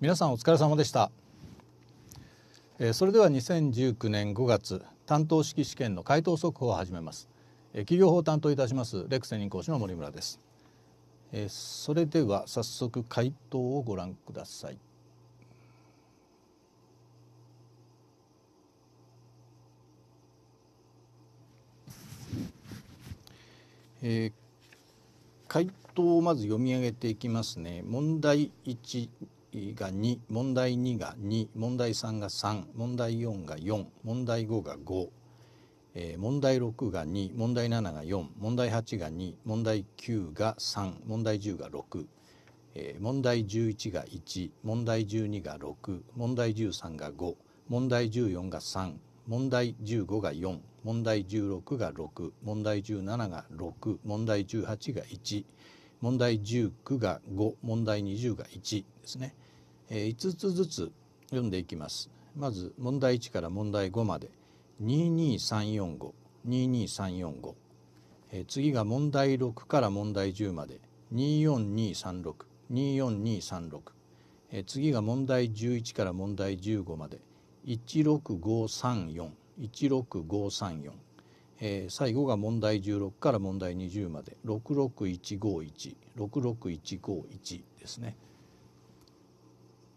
皆さんお疲れ様でした、えー、それでは2019年5月担当式試験の回答速報を始めます、えー、企業法担当いたしますレクセン講師の森村です、えー、それでは早速回答をご覧くださいえー、回答をまず読み上げていきますね問題1が2問題2が2問題3が3問題4が4問題5が5、えー、問題6が2問題7が4問題8が2問題9が3問題10が6、えー、問題11が1問題12が6問題13が5問題14が3問題15が4問題16が6問題17が6問題18が1問題19が5問題20が1ですね。5つずつ読んでいきますまず問題1から問題5まで22345え次が問題6から問題10まで24236え次が問題11から問題15まで1 6 5 3 4え最後が問題16から問題20まで6615166151ですね。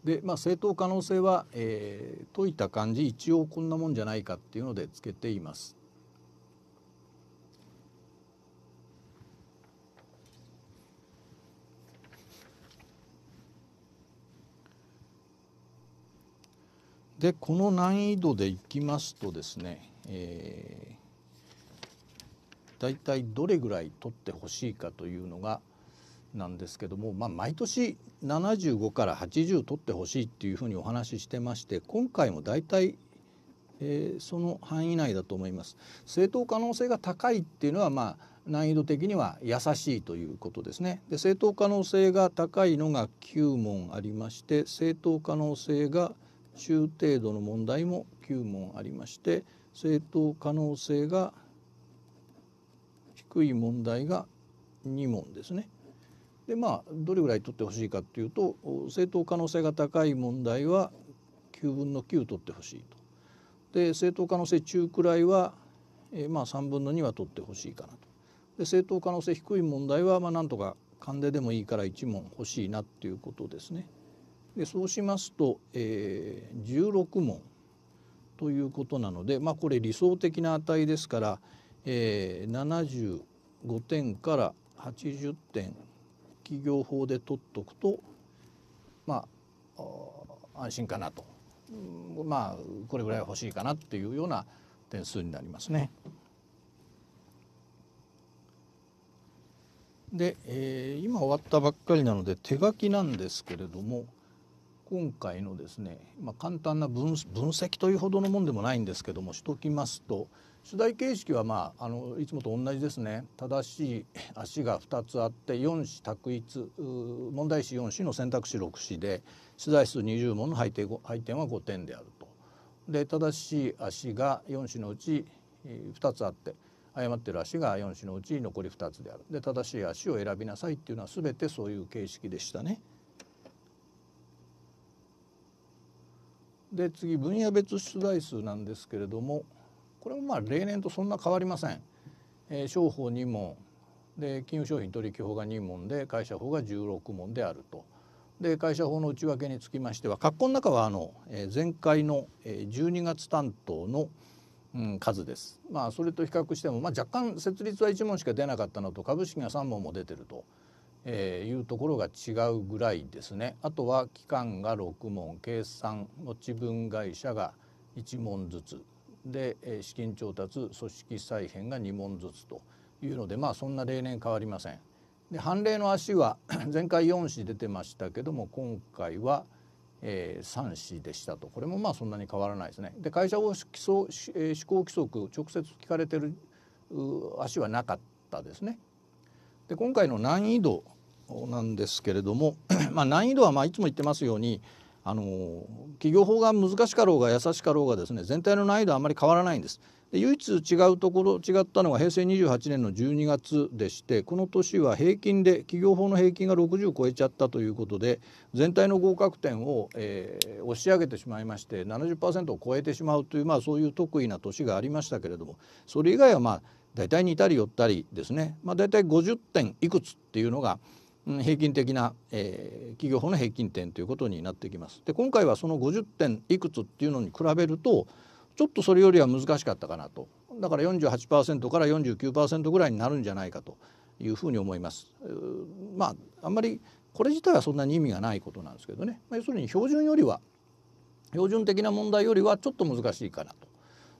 で、まあ、正当可能性は、えー、解いた感じ一応こんなもんじゃないかっていうのでつけています。でこの難易度でいきますとですね、えー、大体どれぐらい取ってほしいかというのがなんですけども、まあ、毎年75から80取ってほしいっていうふうにお話ししてまして今回も大体、えー、その範囲内だと思います。正当可能性が高いっていうのは、まあ、難易度的には優しいということですね。で正当可能性が高いのが9問ありまして正当可能性が中程度の問題も9問ありまして正当可能性が低い問題が2問ですね。でまあどれぐらい取ってほしいかっていうと正当可能性が高い問題は9分の9取ってほしいと。で正当可能性中くらいは、えー、まあ3分の2は取ってほしいかなと。で正当可能性低い問題はまあなんとか勘ででもいいから1問欲しいなっていうことですね。でそうしますと、えー、16問ということなので、まあ、これ理想的な値ですから、えー、75点から80点企業法で取っとくとまあ安心かなと、うん、まあこれぐらい欲しいかなっていうような点数になりますね。で、えー、今終わったばっかりなので手書きなんですけれども今回のですね、まあ、簡単な分分析というほどのもんでもないんですけどもしときますと主題形式は、まあ、あのいつもと同じですね正しい足が2つあって4子択一問題詞4子の選択肢6子で出題数20問の配点配点は5点であると。で正しい足が4子のうち2つあって誤ってる足が4子のうち残り2つである。で正しい足を選びなさいっていうのは全てそういう形式でしたね。で次分野別出題数なんですけれども。これもまあ例年とそんな変わりません。えー、商法2問で金融商品取引法が2問で会社法が16問であると。で会社法の内訳につきましては括弧の中はあの、えー、前回の12月担当の、うん、数です。まあそれと比較しても、まあ、若干設立は1問しか出なかったのと株式が3問も出てると。えー、いうところが違うぐらいですねあとは期間が6問計算持ち分会社が1問ずつで資金調達組織再編が2問ずつというのでまあそんな例年変わりません。で判例の足は 前回4子出てましたけども今回はえ3子でしたとこれもまあそんなに変わらないですね。で会社法基礎、え施行規則直接聞かれてる足はなかったですね。で今回の難易度なんですけれども まあ難易度はまあいつも言ってますようにあの企業法が難しかろうが優しかろうがですね全体の難易度はあまり変わらないんです。で唯一違うところ違ったのが平成28年の12月でしてこの年は平均で企業法の平均が60を超えちゃったということで全体の合格点を、えー、押し上げてしまいまして70%を超えてしまうという、まあ、そういう得意な年がありましたけれどもそれ以外はまあ大体似たり寄ったりですね、まあ、大体50点いくつっていうのが平均的な、えー、企業法の平均点ということになってきます。で今回はその50点いくつっていうのに比べるとちょっとそれよりは難しかったかなとだから48%から49%ぐらいになるんじゃないかというふうに思います。まああんまりこれ自体はそんなに意味がないことなんですけどね、まあ、要するに標準よりは標準的な問題よりはちょっと難しいかな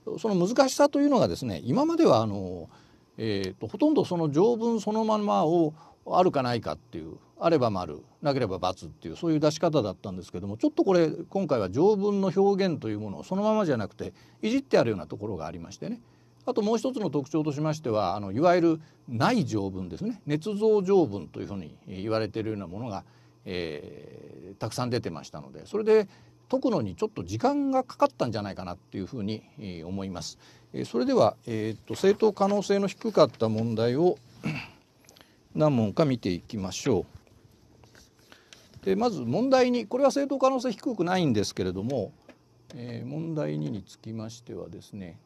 とその難しさというのがですね今まではあの、えーと、ほとんどその条文そのままをあるかないかっていうあれば丸なければ×っていうそういう出し方だったんですけどもちょっとこれ今回は条文の表現というものをそのままじゃなくていじってあるようなところがありましてねあともう一つの特徴としましてはあのいわゆるない条文ですね捏造条文というふうに言われているようなものが、えー、たくさん出てましたのでそれで解くのにちょっと時間がかかったんじゃないかなっていうふうに思います。それでは、えー、と正当可能性の低かった問題を何問か見ていきましょう。でまず問題にこれは正当可能性低くないんですけれども、えー、問題2につきましてはですね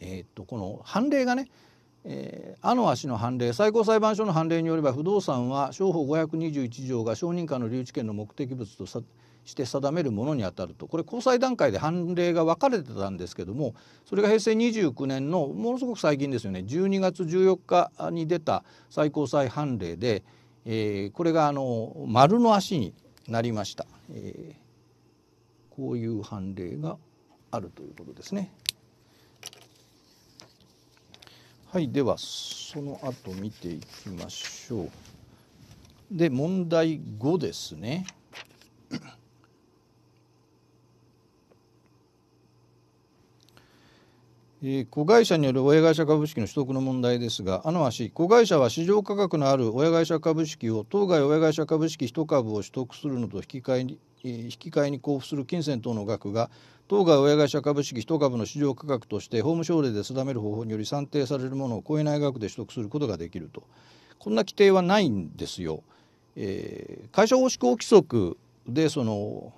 えー、っとこの判例がねえー、あの足の判例最高裁判所の判例によれば不動産は商法521条が承認下の留置権の目的物として定めるものにあたるとこれ交際段階で判例が分かれてたんですけどもそれが平成29年のものすごく最近ですよね12月14日に出た最高裁判例で、えー、これがあの丸の足になりました、えー、こういう判例があるということですね。はいではその後見ていきましょう。で問題5ですね。えー、子会社による親会社株式の取得の問題ですがあの足子会社は市場価格のある親会社株式を当該親会社株式1株を取得するのと引き換えに、えー、引き換えに交付する金銭等の額が当該親会社株式1株の市場価格として法務省令で定める方法により算定されるものを超えない額で取得することができるとこんな規定はないんですよ。えー、会社方式法規則でその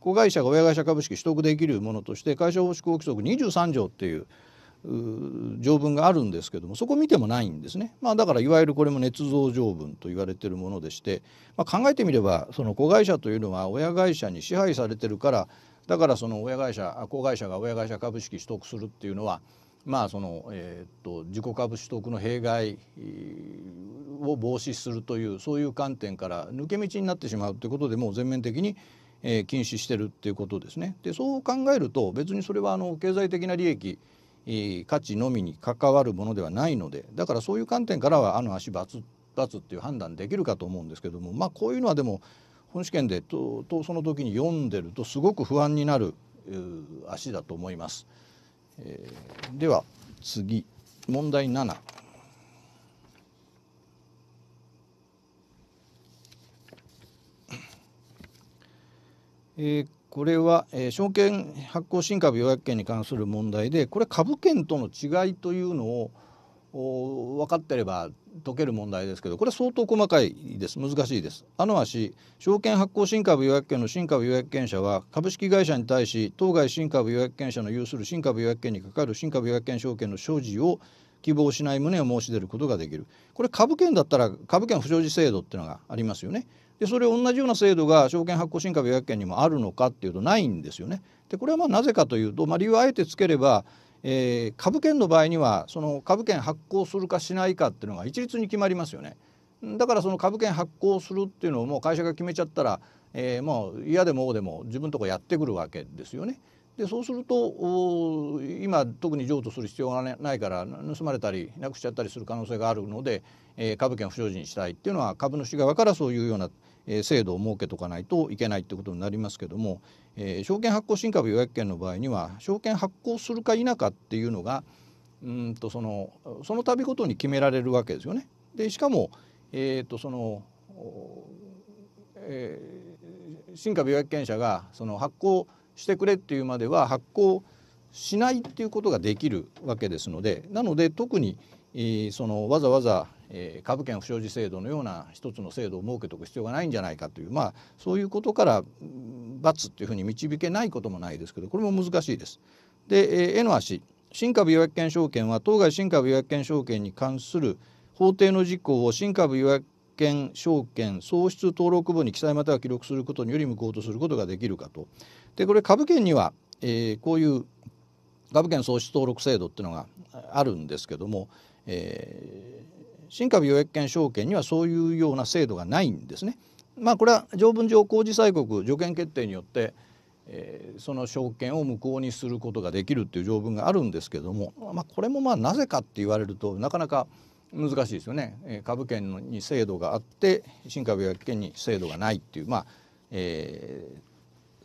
子会社が親会社株式取得できるものとして会社法施行規則23条っていう条文があるんですけどもそこ見てもないんですね、まあ、だからいわゆるこれも捏造条文と言われてるものでして、まあ、考えてみればその子会社というのは親会社に支配されてるからだからその親会社子会社が親会社株式取得するっていうのはまあそのえっと自己株取得の弊害を防止するというそういう観点から抜け道になってしまうということでもう全面的にえ禁止してるっていうことですね。でそう考えると別にそれはあの経済的な利益価値のみに関わるものではないのでだからそういう観点からはあの足バツバツっていう判断できるかと思うんですけどもまあこういうのはでも本試験でととその時に読んでるとすごく不安になる足だと思います。えー、では次問題7。えー、これは、えー、証券発行新株予約権に関する問題でこれ株券との違いというのを分かってれば解ける問題ですけどこれは相当細かいです難しいです。あの足証券発行新株予約権の新株予約権者は株式会社に対し当該新株予約権者の有する新株予約権に係る新株予約権証券の所持を希望しない旨を申し出ることができるこれ株券だったら株券不祥事制度っていうのがありますよねでそれ同じような制度が証券発行新株予約権にもあるのかっていうとないんですよね。でこれはまあなぜかというと、まあ、理由をあえてつければ、えー、株券の場合にはその株券発行するかしないかっていうのが一律に決まりますよね。だからその株券発行するっていうのをもう会社が決めちゃったら、えー、もう嫌でもでも自分とこやってくるわけですよね。でそうすると今特に譲渡する必要がないから盗まれたりなくしちゃったりする可能性があるので、えー、株券を不祥事にしたいっていうのは株主側からそういうようなえ制度を設けとかないといけないってことになりますけども、え証券発行新株予約権の場合には証券発行するか否かっていうのがうんとそのその度ごとに決められるわけですよね。でしかも、えーとそのえー、新株予約権者がその発行してくれっていうまでは発行しないっていうことができるわけですのでなので特に、えー、そのわざわざえ株券不祥事制度のような一つの制度を設けておく必要がないんじゃないかというまあそういうことから罰っていうふうに導けないこともないですけどこれも難しいです。で、え絵の足新株予約権証券は当該新株予約権証券に関する法定の事項を新株予約券証券創出登録簿に記載または記録することにより無効とすることができるかと。でこれ株券には、えー、こういう株券創出登録制度っていうのがあるんですけども、えー、新株予約権証券にはそういうような制度がないんですね。まあ、これは条文上工事催告条件決定によって、えー、その証券を無効にすることができるっていう条文があるんですけども、まあ、これもまあなぜかって言われるとなかなか難しいですよね。えー、株券に制度があって新株予約権に制度がないっていう、まあえー、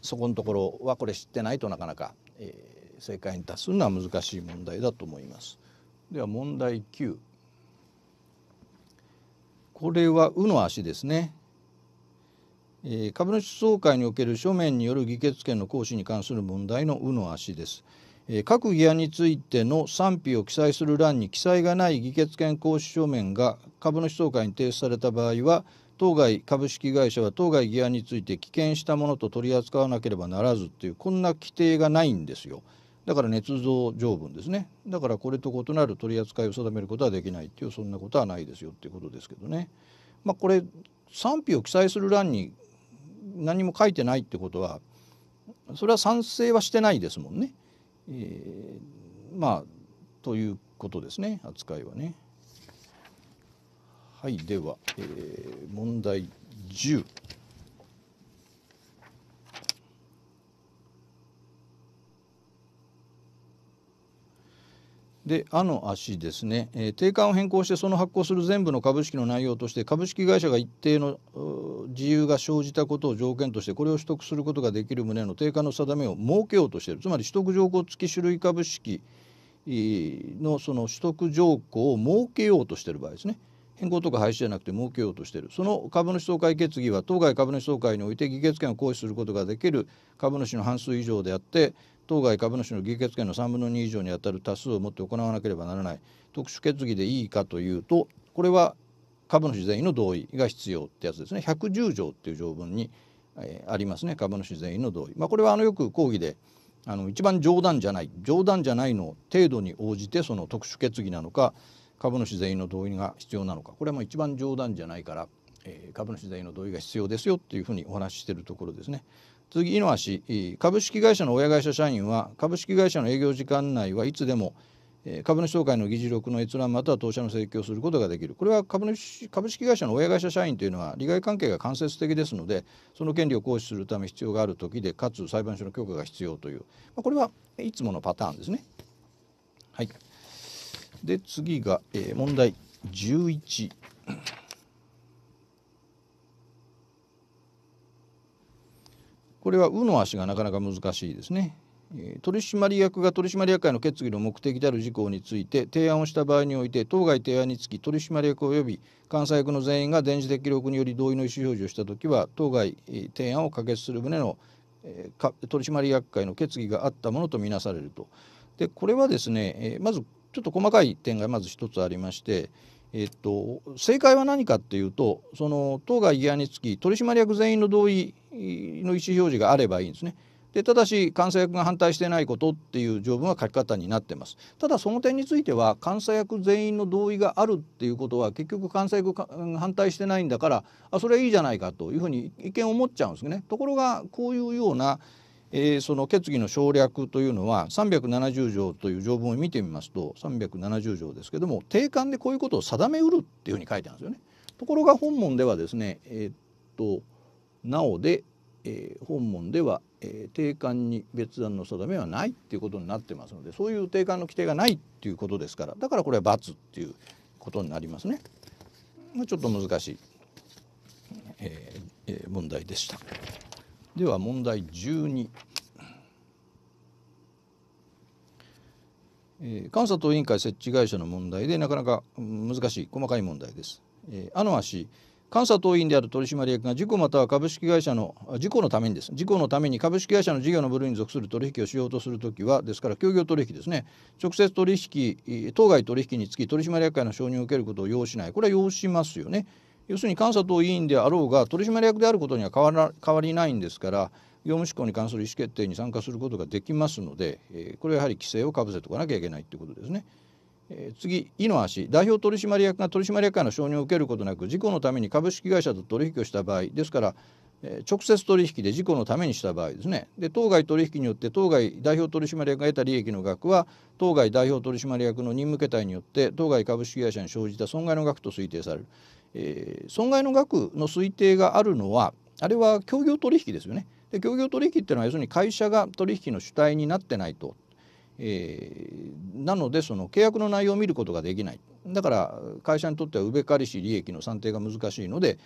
そこのところはこれ知ってないとなかなか、えー、正解に達するのは難しい問題だと思います。では問題9これは「う」の足ですね。えー、株主総会における書面による議決権の行使に関する問題の「う」の足です。えー、各議案についての賛否を記載する欄に記載がない議決権行使書面が株主総会に提出された場合は当該株式会社は当該議案について棄権したものと取り扱わなければならずというこんな規定がないんですよ。だから捏造条文ですねだからこれと異なる取り扱いを定めることはできないっていうそんなことはないですよっていうことですけどね。まあ、これ賛否を記載する欄に何も書いてないってことはそれは賛成はしてないですもんね。えー、まあということですね扱いはね。はいでは、えー、問題10。で「あ」の足ですね、えー、定款を変更してその発行する全部の株式の内容として株式会社が一定の自由が生じたことを条件としてこれを取得することができる旨の定款の定めを設けようとしているつまり取得条項付き種類株式のその取得条項を設けようとしている場合ですね。変更とか廃止じゃなくて設けようとしているその株主総会決議は当該株主総会において議決権を行使することができる株主の半数以上であって当該株主の議決権の3分の2以上にあたる多数をもって行わなければならない特殊決議でいいかというとこれは株主全員の同意が必要ってやつですね110条っていう条文に、えー、ありますね株主全員の同意。まあ、これはあのよく講義であの一番冗談じゃない冗談じゃないの程度に応じてその特殊決議なのか株主全員の同意が必要なのかこれはもう一番冗談じゃないから、えー、株主全員の同意が必要ですよっていうふうにお話ししてるところですね。次、イノ株式会社の親会社社員は、株式会社の営業時間内はいつでも、株主総会の議事録の閲覧または当社の請求をすることができるこれは株主株式会社の親会社社員というのは利害関係が間接的ですのでその権利を行使するため必要がある時でかつ裁判所の許可が必要という、まあ、これはいつものパターンですね。はい、で次が、えー、問題11。これは「う」の足がなかなか難しいですね。取締役が取締役会の決議の目的である事項について提案をした場合において当該提案につき取締役及び監査役の全員が電磁的記録により同意の意思表示をした時は当該提案を可決する旨の取締役会の決議があったものとみなされると。でこれはですねまずちょっと細かい点がまず一つありましてえっと、正解は何かっていうとその当該議案につき取締役全員の同意の意思表示があればいいんですね。でただし監査役が反対してないことっていう条文は書き方になってますただその点については監査役全員の同意があるっていうことは結局監査役反対してないんだからあそれはいいじゃないかというふうに意見を持っちゃうんですねところがこういうような、えー、その決議の省略というのは370条という条文を見てみますと370条ですけども定款でこういうことを定めうるっていうふうに書いてあるんですよねところが本文ではですねえー、っとなおで、えー、本門では、えー、定款に別段の定めはないっていうことになってますのでそういう定款の規定がないっていうことですからだからこれは罰っていうことになりますね。まあ、ちょっと難しい、えーえー、問題でした。では問題12。えー、監査等委員会設置会社の問題でなかなか難しい細かい問題です。えー、あの足監査党員である取締役が事故または株式会社の事故のためにです事故のために株式会社の事業の部類に属する取引をしようとするときはですから協業取引ですね直接取引当該取引につき取締役会の承認を受けることを要しないこれは要しますよね要するに監査党委員であろうが取締役であることには変わ変わりないんですから業務執行に関する意思決定に参加することができますので、えこれはやはり規制をかぶせておかなきゃいけないということですね。次井の足代表取締役が取締役会の承認を受けることなく事故のために株式会社と取引をした場合ですから直接取引で事故のためにした場合ですねで当該取引によって当該代表取締役が得た利益の額は当該代表取締役の任務形態によって当該株式会社に生じた損害の額と推定される、えー、損害の額の推定があるのはあれは協業取引ですよねで協業取引っていうのは要するに会社が取引の主体になってないとえー、なのでその契約の内容を見ることができないだから会社にとってはべかり利益の算定が難しいので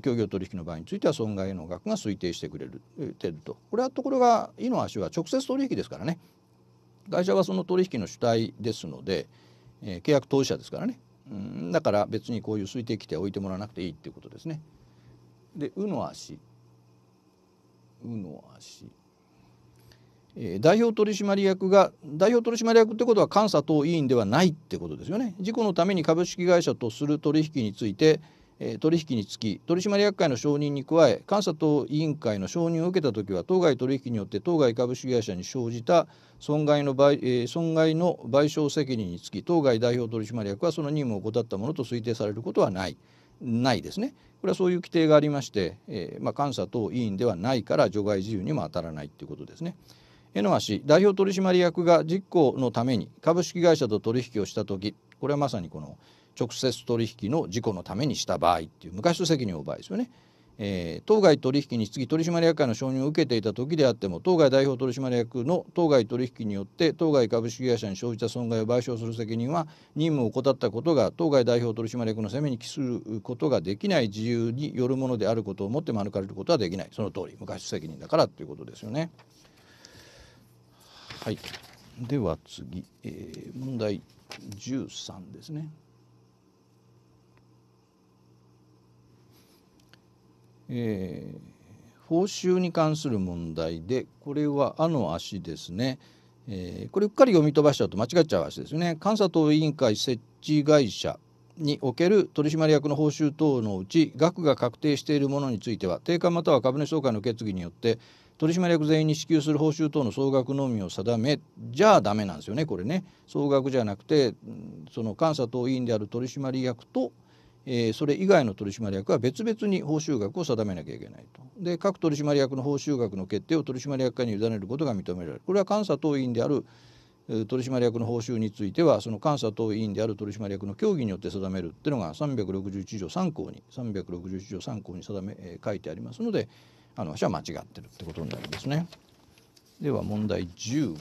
協業取引の場合については損害の額が推定してくれる程度とこれはところが意の足は直接取引ですからね会社はその取引の主体ですので、えー、契約当事者ですからねうんだから別にこういう推定規定は置いてもらわなくていいっていうことですね。で「うの足」「うの足」代表取締役が代表取締役ってことは監査等委員ではないってことですよね事故のために株式会社とする取引について取引につき取締役会の承認に加え監査等委員会の承認を受けた時は当該取引によって当該株式会社に生じた損害の賠損害の賠償責任につき当該代表取締役はその任務を怠ったものと推定されることはないないですねこれはそういう規定がありまして、えまあ、監査等委員ではないから除外事由にも当たらないということですね。NRC 代表取締役が実行のために株式会社と取引をした時これはまさにこの直接取引の事故のためにした場合っていう昔と責任を負う場合ですよね。えー、当該取引に次取締役会の承認を受けていた時であっても当該代表取締役の当該取引によって当該株式会社に生じた損害を賠償する責任は任務を怠ったことが当該代表取締役の責めに帰することができない自由によるものであることをもって免れることはできないその通り昔責任だからということですよね。はい、では次、えー、問題13ですね。えー、報酬に関する問題でこれは「あ」の足ですね、えー、これうっかり読み飛ばしちゃうと間違っちゃう足ですね監査等委員会設置会社における取締役の報酬等のうち額が確定しているものについては定款または株主総会の決議によって取締役全員に支給する報酬等の総額のみを定めじゃあダメなんですよねこれね総額じゃなくてその監査等委員である取締役と、えー、それ以外の取締役は別々に報酬額を定めなきゃいけないとで各取締役の報酬額の決定を取締役会に委ねることが認められるこれは監査等委員である取締役の報酬についてはその監査等委員である取締役の協議によって定めるっていうのが361条3項に361条3項に定め、えー、書いてありますので、あの私は間違ってるってことになんですね。では問題15。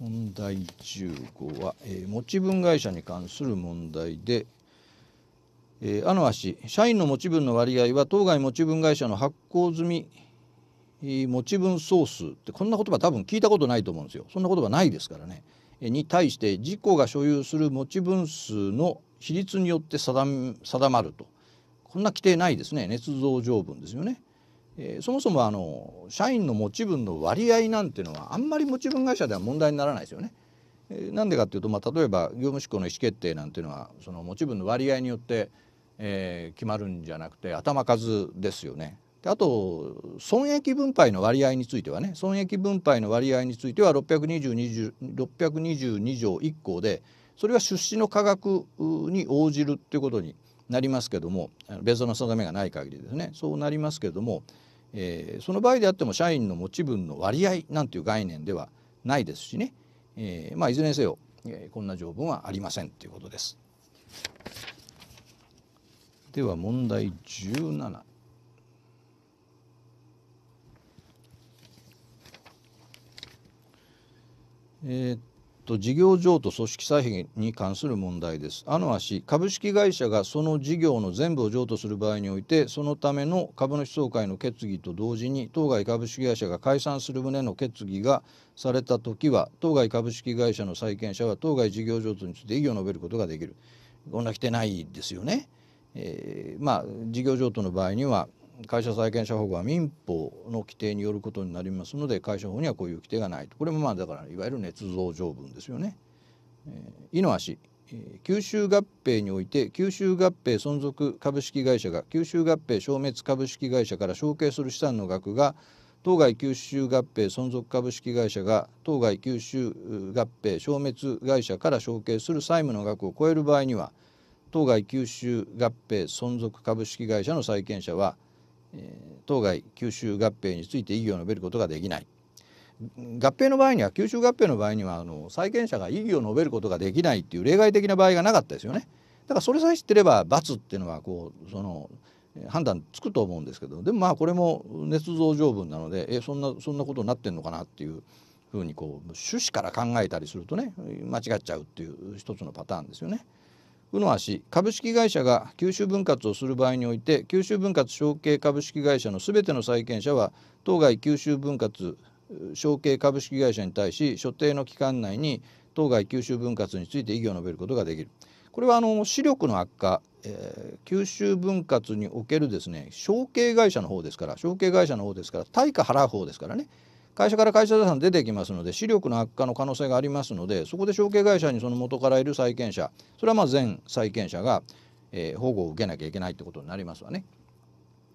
問題15は、えー、持ち分会社に関する問題で、えー、あのア社員の持ち分の割合は当該持ち分会社の発行済み、えー、持ち分総数ってこんな言葉多分聞いたことないと思うんですよそんな言葉ないですからね、えー、に対して自己が所有する持ち分数の比率によって定定まるとこんな規定ないですね捏造条文ですよね。えー、そもそもあの社員の持ち分の割合なんていうのはあんまり持ち分会社では問題にならないですよね。な、えー、んでかっていうと、まあ、例えば業務執行の意思決定なんていうのはその持ち分の割合によって、えー、決まるんじゃなくて頭数ですよね。であと損益分配の割合についてはね損益分配の割合については622 6 2条1項でそれは出資の価格に応じるっていうことになりますけども別の定めがない限りですねそうなりますけども、えー、その場合であっても社員の持ち分の割合なんていう概念ではないですしね、えー、まあいずれにせよ、えー、こんな条文はありませんということです。では問題17。えー、と事業譲渡組織再編に関する問題です。あの足株式会社がその事業の全部を譲渡する場合においてそのための株主総会の決議と同時に当該株式会社が解散する旨の決議がされた時は当該株式会社の債権者は当該事業譲渡について異議を述べることができる。こんな来てないですよね。えー、まあ事業譲渡の場合には会社債権者保護は民法の規定によることになりますので会社法にはこういう規定がないとこれもまあだからいわゆる捏造条文ですよね。えー、井の足九州合併において九州合併存続株式会社が九州合併消滅株式会社から承継する資産の額が当該九州合併存続株式会社が当該九州合併消滅会社から承継する債務の額を超える場合には当該吸収合併存続株式会社の債権者は当該吸収合併について異議を述べることができない合併の場合には吸収合併の場合にはあの債権者が異議を述べることができないっていう例外的な場合がなかったですよねだからそれさえ知ってれば罰っていうのはこうその判断つくと思うんですけどでもまあこれも捏造条文なのでえそんなそんなことになってんのかなっていうふうにこう趣旨から考えたりするとね間違っちゃうっていう一つのパターンですよね。負の足株式会社が九州分割をする場合において九州分割承継株式会社のすべての債権者は当該九州分割承継株式会社に対し所定の期間内に当該九州分割について異議を述べることができる。これはあの視力の悪化、えー、分割におけるですね承継会社の方ですから承継会社の方ですから対価払う方ですからね会社から会社出産出てきますので視力の悪化の可能性がありますのでそこで証券会社にその元からいる債権者それはまあ全債権者が、えー、保護を受けなきゃいけないってことになりますわね。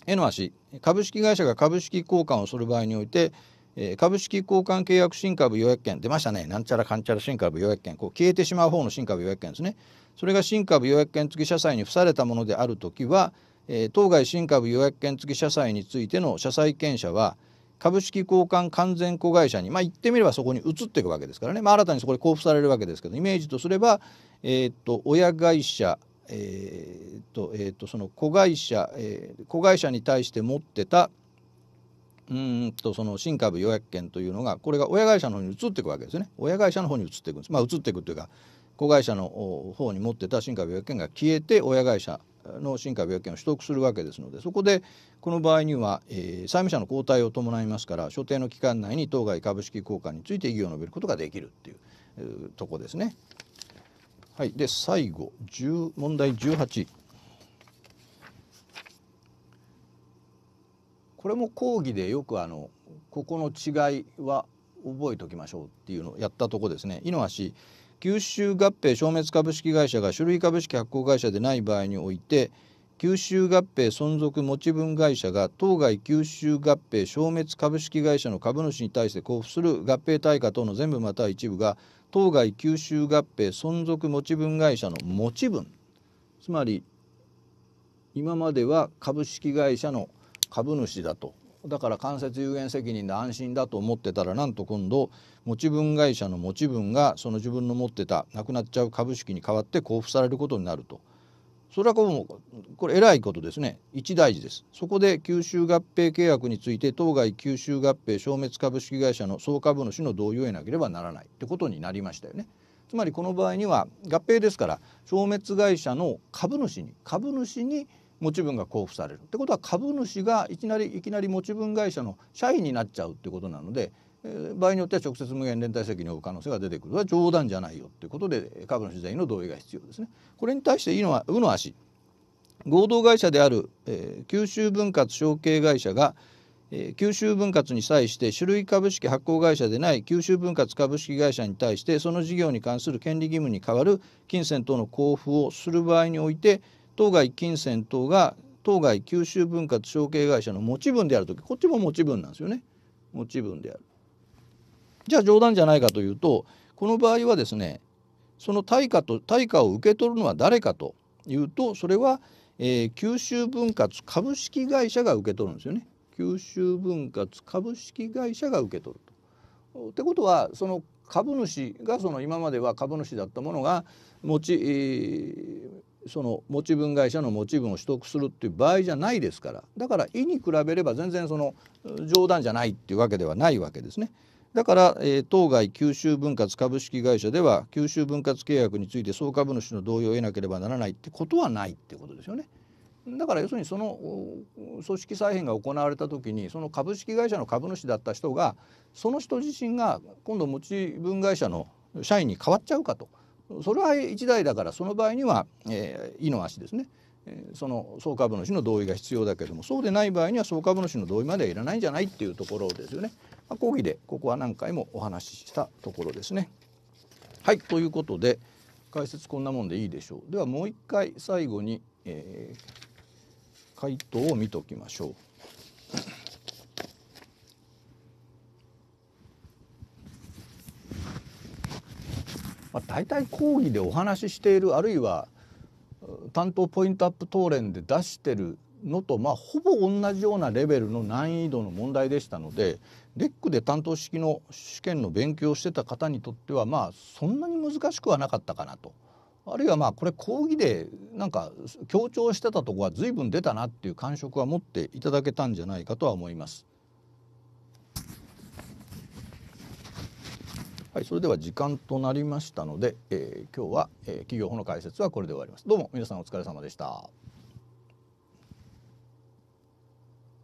絵の足株式会社が株式交換をする場合において、えー、株式交換契約新株予約権出ましたねなんちゃらかんちゃら新株予約権こう消えてしまう方の新株予約権ですねそれが新株予約権付き社債に付されたものである時は、えー、当該新株予約権付き社債についての社債権者は株式交換完全子会社にまあ言ってみればそこに移っていくわけですからね、まあ、新たにそこで交付されるわけですけどイメージとすれば、えー、っと親会社えー、っとえー、っとその子会社、えー、子会社に対して持ってたうんとその新株予約権というのがこれが親会社の方に移っていくわけですね親会社の方に移っていくんですまあ移っていくというか子会社の方に持ってた新株予約権が消えて親会社の進化病権を取得するわけですのでそこでこの場合には、えー、債務者の交代を伴いますから所定の期間内に当該株式交換について異議を述べることができるっていうとこですね。はい、で最後10問題18。これも講義でよくあのここの違いは覚えておきましょうっていうのをやったとこですね。井の足吸収合併消滅株式会社が種類株式発行会社でない場合において吸収合併存続持ち分会社が当該吸収合併消滅株式会社の株主に対して交付する合併対価等の全部または一部が当該吸収合併存続持ち分会社の持ち分つまり今までは株式会社の株主だとだから間接有限責任で安心だと思ってたらなんと今度持ち分会社の持ち分がその自分の持ってたなくなっちゃう株式に代わって交付されることになると。それはこうこれ偉いことですね一大事ですそこで吸収合併契約について当該吸収合併消滅株式会社の総株主の同意を得なければならないってことになりましたよねつまりこの場合には合併ですから消滅会社の株主に株主に持ち分が交付されるってことは株主がいきなりいきなり持ち分会社の社員になっちゃうってことなので場合によっては直接無限連帯責任を負う可能性が出てくるのは冗談じゃないよということで株主全員の同意が必要ですね。これに対していいのはうの足合同会社である、えー、九州分割承継会社が、えー、九州分割に際して種類株式発行会社でない九州分割株式会社に対してその事業に関する権利義務に代わる金銭等の交付をする場合において当該金銭等が当該九州分割承継会社の持ち分である時こっちも持ち分なんですよね持ち分である。じゃあ冗談じゃないかというとこの場合はですねその対価と対価を受け取るのは誰かというとそれは、えー、九州分割株式会社が受け取るんですよね。九州分割株式会社が受け取ると。ってことはその株主がその今までは株主だったものが持ち、えその持ち分会社の持ち分を取得するっていう場合じゃないですからだから「意に比べれば全然その冗談じゃないっていうわけではないわけですね。だから、えー、当該九州分割株式会社では九州分割契約について総株主の同意を得なければならないってことはないってことですよね。だから要するにその組織再編が行われた時にその株式会社の株主だった人がその人自身が今度持ち分会社の社員に変わっちゃうかと。それは1台だからその場合には、えー、の足ですねその総株主の同意が必要だけれどもそうでない場合には総株主の同意まではいらないんじゃないっていうところですよね。まあ、講義でここは何回もお話ししたところですね。はいということで解説こんなもんでいいでしょう。ではもう一回最後に、えー、回答を見ておきましょう。まあ、大体講義でお話ししているあるいは担当ポイントアップ答練で出してるのと、まあ、ほぼ同じようなレベルの難易度の問題でしたのでレックで担当式の試験の勉強をしてた方にとってはまあそんなに難しくはなかったかなと。あるいはまあこれ講義でなんか強調してたとこは随分出たなっていう感触は持っていただけたんじゃないかとは思います。はい、それでは時間となりましたので、えー、今日は、えー、企業法の解説はこれで終わります。どうも皆さんお疲れ様でした。